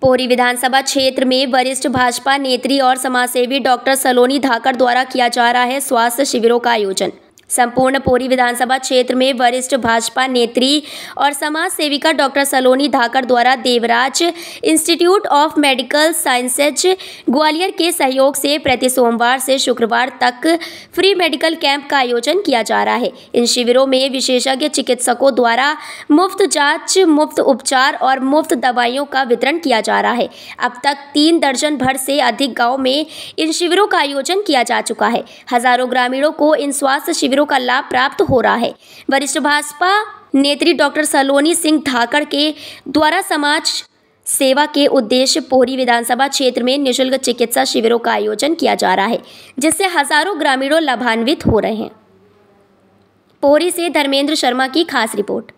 पोरी विधानसभा क्षेत्र में वरिष्ठ भाजपा नेत्री और समाजसेवी डॉक्टर सलोनी धाकर द्वारा किया जा रहा है स्वास्थ्य शिविरों का आयोजन संपूर्ण पूरी विधानसभा क्षेत्र में वरिष्ठ भाजपा नेत्री और समाज सेविका डॉक्टर सलोनी धाकर द्वारा Devraj Institute of Medical Sciences Gwalior के सहयोग से प्रति सोमवार से शुक्रवार तक फ्री मेडिकल कैंप का आयोजन किया जा रहा है इन शिविरों में विशेषज्ञ चिकित्सकों द्वारा मुफ्त जांच मुफ्त उपचार और मुफ्त दवाइयों का वितरण किया जा रहा है अब तक तीन दर्जन भर से अधिक गाँव में इन शिविरों का आयोजन किया जा चुका है हजारों ग्रामीणों को इन स्वास्थ्य शिविर शिविरों का लाभ प्राप्त हो रहा है वरिष्ठ भाजपा नेत्री डॉक्टर सलोनी सिंह धाकड़ के द्वारा समाज सेवा के उद्देश्य पोहरी विधानसभा क्षेत्र में निशुल्क चिकित्सा शिविरों का आयोजन किया जा रहा है जिससे हजारों ग्रामीणों लाभान्वित हो रहे हैं पोहरी से धर्मेंद्र शर्मा की खास रिपोर्ट